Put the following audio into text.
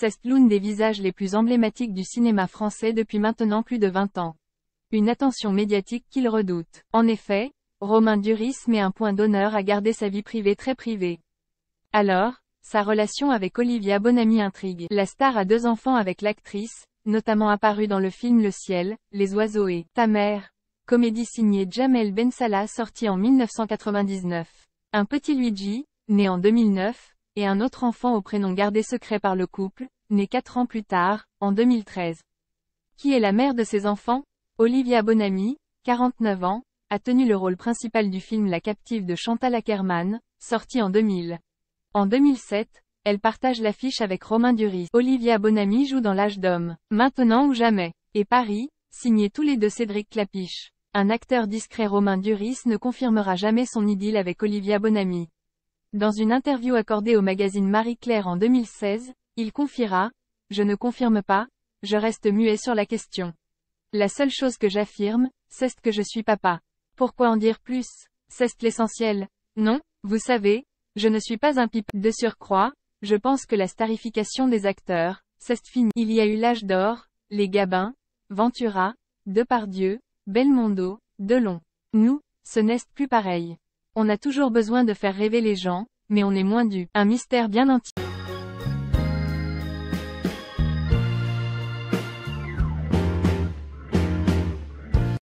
C'est l'une des visages les plus emblématiques du cinéma français depuis maintenant plus de 20 ans. Une attention médiatique qu'il redoute. En effet, Romain Duris met un point d'honneur à garder sa vie privée très privée. Alors, sa relation avec Olivia Bonamy intrigue. La star a deux enfants avec l'actrice, notamment apparue dans le film Le ciel, Les oiseaux et Ta mère, comédie signée Jamel Bensala sortie en 1999. Un petit Luigi, né en 2009, et un autre enfant au prénom gardé secret par le couple, né quatre ans plus tard, en 2013. Qui est la mère de ces enfants Olivia Bonamy, 49 ans, a tenu le rôle principal du film La captive de Chantal Ackerman, sorti en 2000. En 2007, elle partage l'affiche avec Romain Duris. Olivia Bonamy joue dans L'âge d'homme, Maintenant ou jamais, et Paris, signé tous les deux Cédric Clapiche. Un acteur discret Romain Duris ne confirmera jamais son idylle avec Olivia Bonamy. Dans une interview accordée au magazine Marie-Claire en 2016, il confiera « Je ne confirme pas, je reste muet sur la question. La seule chose que j'affirme, c'est que je suis papa. Pourquoi en dire plus C'est l'essentiel. Non, vous savez, je ne suis pas un pipe. De surcroît, je pense que la starification des acteurs, c'est fini. Il y a eu l'âge d'or, les Gabins, Ventura, Depardieu, Belmondo, Delon. Nous, ce n'est plus pareil. On a toujours besoin de faire rêver les gens, mais on est moins dû. un mystère bien intime.